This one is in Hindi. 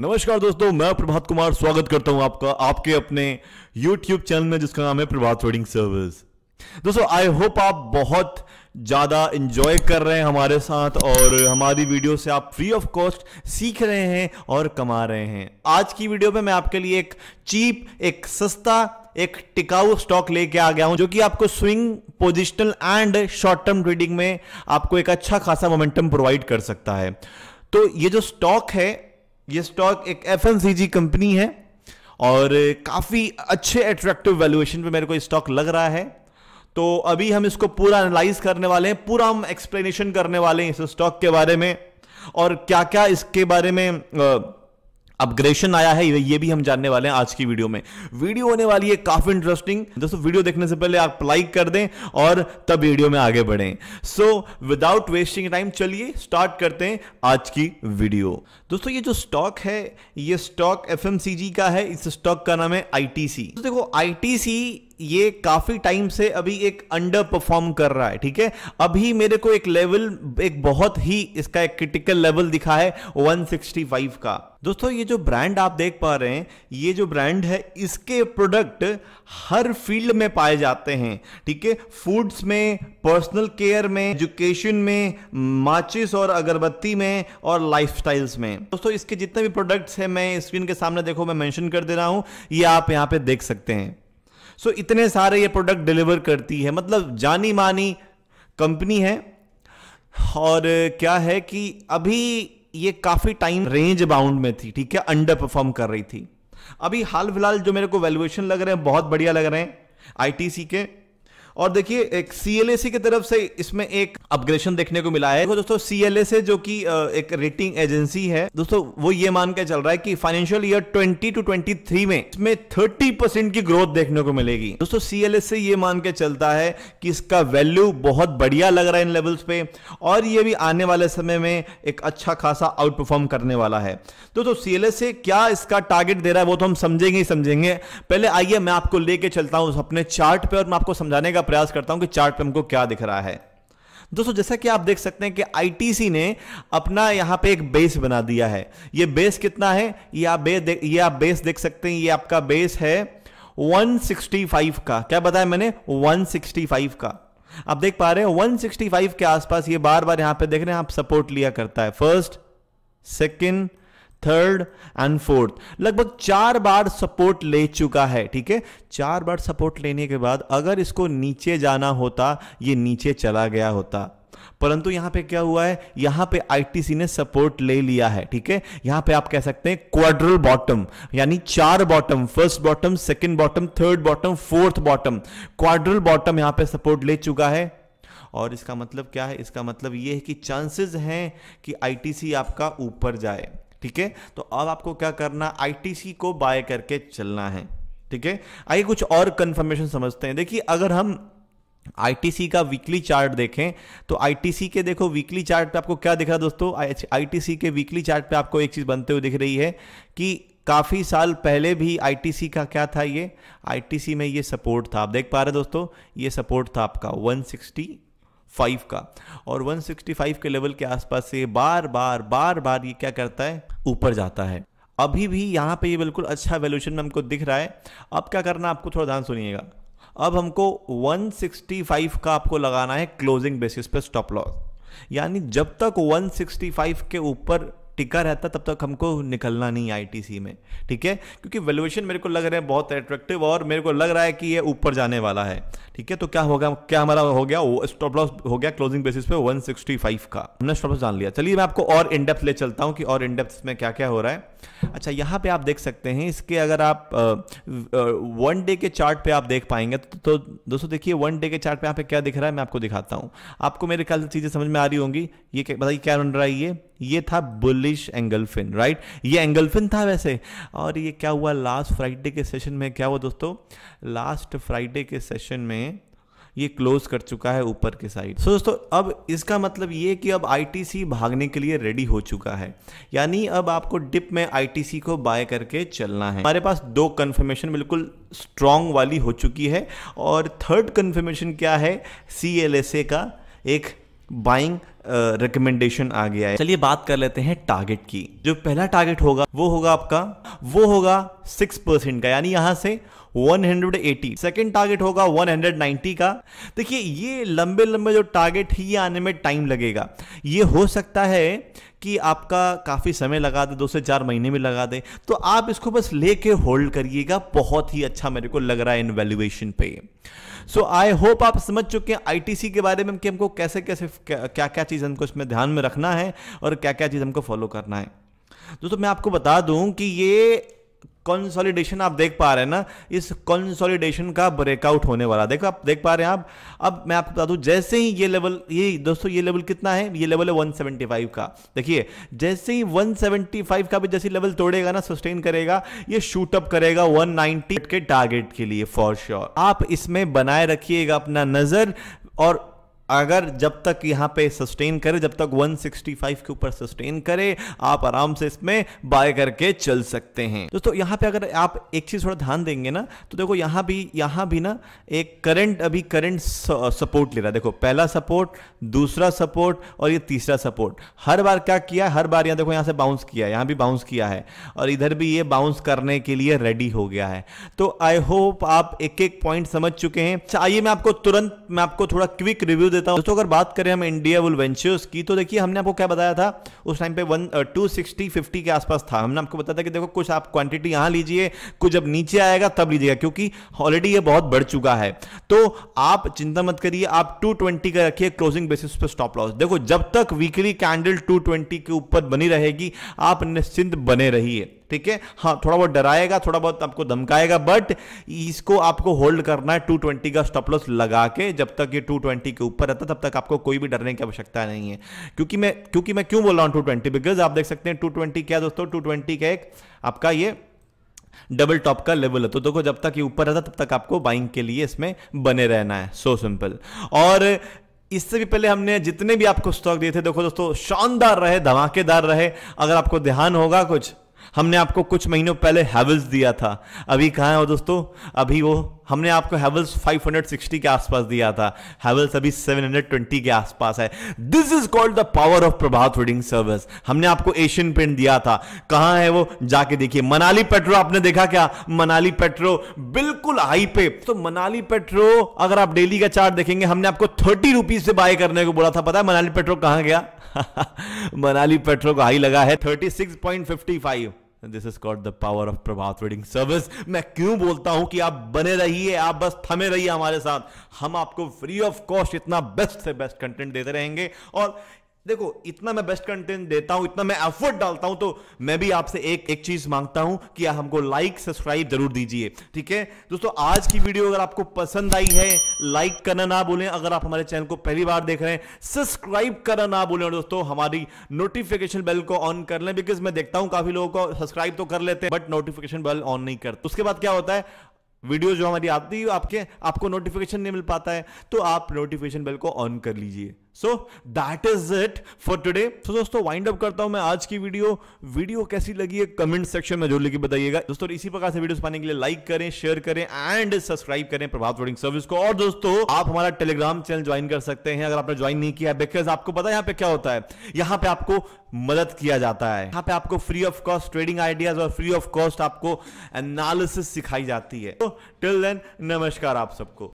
नमस्कार दोस्तों मैं प्रभात कुमार स्वागत करता हूं आपका आपके अपने YouTube चैनल में जिसका नाम है प्रभात ट्रेडिंग सर्विस दोस्तों आई होप आप बहुत ज़्यादा इंजॉय कर रहे हैं हमारे साथ और हमारी वीडियो से आप फ्री ऑफ कॉस्ट सीख रहे हैं और कमा रहे हैं आज की वीडियो में मैं आपके लिए एक चीप एक सस्ता एक टिकाऊ स्टॉक लेके आ गया हूं जो कि आपको swing positional and short term trading में आपको एक अच्छा खासा मोमेंटम प्रोवाइड कर सकता है तो ये जो स्टॉक है ये स्टॉक एक एफ कंपनी है और काफ़ी अच्छे एट्रैक्टिव वैल्यूएशन पे मेरे को स्टॉक लग रहा है तो अभी हम इसको पूरा एनालाइज करने वाले हैं पूरा हम एक्सप्लेनेशन करने वाले हैं इस स्टॉक के बारे में और क्या क्या इसके बारे में आ, अपग्रेशन आया है ये भी हम जानने वाले हैं आज की वीडियो में वीडियो होने वाली है काफी इंटरेस्टिंग दोस्तों वीडियो देखने से पहले आप लाइक कर दें और तब वीडियो में आगे बढ़े सो विदाउट वेस्टिंग टाइम चलिए स्टार्ट करते हैं आज की वीडियो दोस्तों ये जो स्टॉक है ये स्टॉक एफ का है इस स्टॉक का नाम है आई तो देखो आई ये काफी टाइम से अभी एक अंडर परफॉर्म कर रहा है ठीक है अभी मेरे को एक लेवल एक बहुत ही इसका एक क्रिटिकल लेवल दिखा है 165 का दोस्तों ये जो ब्रांड आप देख पा रहे हैं ये जो ब्रांड है इसके प्रोडक्ट हर फील्ड में पाए जाते हैं ठीक है फूड्स में पर्सनल केयर में एजुकेशन में माचिस और अगरबत्ती में और लाइफ में दोस्तों इसके जितने भी प्रोडक्ट्स हैं मैं स्क्रीन के सामने देखो मैं मेंशन कर दे रहा हूं ये आप यहाँ पे देख सकते हैं सो so, इतने सारे ये प्रोडक्ट डिलीवर करती है मतलब जानी मानी कंपनी है और क्या है कि अभी ये काफ़ी टाइम रेंज बाउंड में थी ठीक है अंडर परफॉर्म कर रही थी अभी हाल फिलहाल जो मेरे को वैल्यूएशन लग रहे हैं बहुत बढ़िया लग रहे हैं आईटीसी के और देखिए एक सी की तरफ से इसमें एक अपग्रेशन देखने को मिला है तो दोस्तों सी जो कि एक रेटिंग एजेंसी है दोस्तों वो ये मान के चल रहा है कि फाइनेंशियल ईयर 20 टू 23 में इसमें 30 परसेंट की ग्रोथ देखने को मिलेगी दोस्तों सी से ये मान के चलता है कि इसका वैल्यू बहुत बढ़िया लग रहा है इन लेवल्स पे और ये भी आने वाले समय में एक अच्छा खासा आउट परफॉर्म करने वाला है दोस्तों सी क्या इसका टारगेट दे रहा है वो तो हम समझेंगे ही समझेंगे पहले आइए मैं आपको लेके चलता हूं अपने चार्ट पे और मैं आपको समझाने का का प्रयास करता हूं कि चार्ट पे हमको क्या दिख रहा है दोस्तों जैसा कि आप देख सकते हैं कि आईटीसी ने अपना यहां पे एक बेस बना दिया है ये बेस कितना है ये आप बेस ये आप बेस देख सकते हैं ये आपका बेस है 165 का क्या बताया मैंने 165 का आप देख पा रहे हैं 165 के आसपास ये बार बार यहां पे देख रहे हैं आप सपोर्ट लिया करता है first second third and fourth लगभग चार बार सपोर्ट ले चुका है ठीक है चार बार सपोर्ट लेने के बाद अगर इसको नीचे जाना होता ये नीचे चला गया होता परंतु यहां पे क्या हुआ है यहां पे आईटीसी ने सपोर्ट ले लिया है ठीक है यहां पे आप कह सकते हैं क्वाड्रल बॉटम यानी चार bottom first bottom second bottom third bottom fourth bottom quadruple bottom यहां पे सपोर्ट ले चुका है और इसका मतलब क्या है इसका मतलब यह है कि चांसेस हैं कि आईटीसी आपका ऊपर जाए ठीक है तो अब आपको क्या करना आईटीसी को बाय करके चलना है ठीक है आइए कुछ और कंफर्मेशन समझते हैं देखिए अगर हम आईटीसी का वीकली चार्ट देखें तो आईटीसी के देखो वीकली चार्ट पे आपको क्या दिख रहा है दोस्तों आईटीसी के वीकली चार्ट पे आपको एक चीज़ बनते हुए दिख रही है कि काफ़ी साल पहले भी आईटीसी का क्या था ये आईटीसी में ये सपोर्ट था आप देख पा रहे दोस्तों ये सपोर्ट था आपका फाइव का और 165 के लेवल के आसपास से बार बार बार बार ये क्या करता है ऊपर जाता है अभी भी यहाँ पे ये बिल्कुल अच्छा वैल्यूशन हमको दिख रहा है अब क्या करना आपको थोड़ा ध्यान सुनिएगा अब हमको 165 का आपको लगाना है क्लोजिंग बेसिस पे स्टॉप लॉस यानी जब तक 165 के ऊपर टिका रहता तब तक हमको निकलना नहीं आईटीसी में ठीक है क्योंकि वैल्यूएशन मेरे को लग रहा है बहुत अट्रैक्टिव और मेरे को लग रहा है कि ये ऊपर जाने वाला है ठीक है तो क्या होगा क्या हमारा हो गया स्टॉप लॉस हो गया क्लोजिंग बेसिस पे 165 का हमने स्टॉप लॉस जान लिया चलिए मैं आपको और इनडेप्थ ले चलता हूँ कि और इनडेप्थ में क्या क्या हो रहा है अच्छा यहाँ पे आप देख सकते हैं इसके अगर आप वन डे के चार्ट पे आप देख पाएंगे तो, तो दोस्तों देखिए वन डे के चार्ट पे यहाँ पे क्या दिख रहा है मैं आपको दिखाता हूँ आपको मेरे ख्याल से चीज़ें समझ में आ रही होंगी ये बताइए क्या बन रहा है ये ये था बुलिश एंगलफिन राइट ये एंगलफिन था वैसे और ये क्या हुआ लास्ट फ्राइडे के सेशन में क्या हुआ दोस्तों लास्ट फ्राइडे के सेशन में ये क्लोज कर चुका है ऊपर के साइड सो so, दोस्तों अब इसका मतलब ये कि अब आईटीसी भागने के लिए रेडी हो चुका है यानी अब आपको डिप में आईटीसी को बाय करके चलना है हमारे पास दो कन्फर्मेशन बिल्कुल स्ट्रांग वाली हो चुकी है और थर्ड कन्फर्मेशन क्या है सी का एक बाइंग रिकमेंडेशन आ गया है चलिए बात कर लेते हैं टारगेट की जो पहला टारगेट होगा वो होगा आपका वो होगा सिक्स परसेंट का यानी यहां से 180 सेकेंड टारगेट होगा 190 का देखिए ये लंबे लंबे जो टारगेट ही आने में टाइम लगेगा ये हो सकता है कि आपका काफ़ी समय लगा दे दो से चार महीने में लगा दे तो आप इसको बस लेके होल्ड करिएगा बहुत ही अच्छा मेरे को लग रहा है इन वैल्यूएशन पे सो आई होप आप समझ चुके हैं आईटीसी के बारे में कि हमको कैसे कैसे क्या क्या, क्या चीज़ हमको इसमें ध्यान में रखना है और क्या क्या चीज़ हमको फॉलो करना है दोस्तों मैं आपको बता दूं कि ये कंसोलिडेशन आप देख पा रहे हैं ना इस कंसोलिडेशन का ब्रेकआउट होने वाला देखो आप देख पा रहे हैं आप अब मैं आपको बता दूं जैसे ही ये लेवल ये दोस्तों ये लेवल कितना है ये लेवल है 175 का देखिए जैसे ही 175 का भी जैसे लेवल तोड़ेगा ना सस्टेन करेगा ये शूट अप करेगा 190 के टारगेट के लिए फॉर श्योर sure. आप इसमें बनाए रखिएगा अपना नजर और अगर जब तक यहां पे सस्टेन करे जब तक 165 के ऊपर सस्टेन करे आप आराम से इसमें बाय करके चल सकते हैं दोस्तों यहां पे अगर आप एक चीज़ थोड़ा ध्यान देंगे ना तो देखो यहां भी यहां भी ना एक करंट अभी करंट सपोर्ट ले रहा है देखो पहला सपोर्ट दूसरा सपोर्ट और ये तीसरा सपोर्ट हर बार क्या किया हर बार यहां देखो यहां से बाउंस किया है भी बाउंस किया है और इधर भी ये बाउंस करने के लिए रेडी हो गया है तो आई होप आप एक एक पॉइंट समझ चुके हैं आइए मैं आपको तुरंत मैं आपको थोड़ा क्विक रिव्यू दे देता हूँ दोस्तों अगर बात करें हम इंडिया वुल वेंचर्स की तो देखिए हमने आपको क्या बताया था उस टाइम पे वन टू सिक्सटी फिफ्टी के आसपास था हमने आपको बताया था कि देखो कुछ आप क्वांटिटी यहाँ लीजिए कुछ जब नीचे आएगा तब लीजिएगा क्योंकि ऑलरेडी ये बहुत बढ़ चुका है तो आप चिंता मत करिए आप टू ट्वेंटी का रखिए क्लोजिंग बेसिस पर स्टॉप लॉस देखो जब तक वीकली कैंडल टू ट्वेंटी के ऊपर बनी रहेगी आप निश्चिंत बने रहिए ठीक है हाँ थोड़ा बहुत डराएगा थोड़ा बहुत आपको धमकाएगा बट इसको आपको होल्ड करना है टू ट्वेंटी का स्टॉप लॉस लगा के जब तक ये टू ट्वेंटी के ऊपर रहता तब तक आपको कोई भी डरने की आवश्यकता नहीं है क्योंकि मैं क्योंकि मैं क्यों बोल रहा हूँ टू ट्वेंटी बिकॉज आप देख सकते हैं टू ट्वेंटी क्या दोस्तों टू ट्वेंटी का एक आपका ये डबल टॉप का लेवल है तो देखो जब तक ये ऊपर रहता तब तक आपको बाइंग के लिए इसमें बने रहना है सो so सिंपल और इससे भी पहले हमने जितने भी आपको स्टॉक दिए थे देखो दोस्तों शानदार रहे धमाकेदार रहे अगर आपको ध्यान होगा कुछ हमने आपको कुछ महीनों पहले हैवल्स दिया था अभी कहाँ है वो दोस्तों अभी वो हमने आपको हैवल्स 560 के आसपास दिया था हैवल्स अभी 720 के आसपास है this is called the power of Prabhat trading service हमने आपको एशियन पेंट दिया था कहां है वो जाके देखिए मनाली पेट्रो आपने देखा क्या मनाली पेट्रो बिल्कुल हाई पे तो मनाली पेट्रो अगर आप डेली का चार्ट देखेंगे हमने आपको थर्टी रुपीज से बाय करने को बोला था पता है मनाली पेट्रो कहां गया मनाली पेट्रो का हाई लगा है thirty six point fifty five this is called the power of Prabhat trading service मैं क्यों बोलता हूं कि आप बने रहिए आप बस थमे रहिए हमारे साथ हम आपको फ्री ऑफ कॉस्ट इतना बेस्ट से बेस्ट कंटेंट देते रहेंगे और देखो इतना मैं बेस्ट कंटेंट देता हूं इतना मैं एफर्ट डालता हूं तो मैं भी आपसे एक एक चीज मांगता हूं कि हमको लाइक सब्सक्राइब जरूर दीजिए ठीक है दोस्तों आज की वीडियो अगर आपको पसंद आई है लाइक करना ना बोले अगर आप हमारे चैनल को पहली बार देख रहे हैं सब्सक्राइब करना ना बोले दोस्तों हमारी नोटिफिकेशन बेल को ऑन कर लें बिकॉज मैं देखता हूं काफी लोगों को सब्सक्राइब तो कर लेते हैं बट नोटिफिकेशन बेल ऑन नहीं करते उसके बाद क्या होता है वीडियो जो हमारी आती है आपके आपको नोटिफिकेशन नहीं मिल पाता है तो आप नोटिफिकेशन बेल को ऑन कर लीजिए so that is it for today so दोस्तों वाइंड अप करता हूं मैं आज की वीडियो वीडियो कैसी लगी है कमेंट सेक्शन में जरूर लिखी बताइएगा दोस्तों इसी प्रकार से वीडियोस पाने के लिए लाइक करें शेयर करें एंड सब्सक्राइब करें प्रभात वर्डिंग सर्विस को और दोस्तों आप हमारा टेलीग्राम चैनल ज्वाइन कर सकते हैं अगर आपने ज्वाइन नहीं किया बिकॉज आपको पता है यहाँ पे क्या होता है यहाँ पे आपको मदद किया जाता है यहाँ पे आपको free of cost trading ideas और फ्री ऑफ कॉस्ट आपको एनालिसिस सिखाई जाती है तो टिल देन नमस्कार आप सबको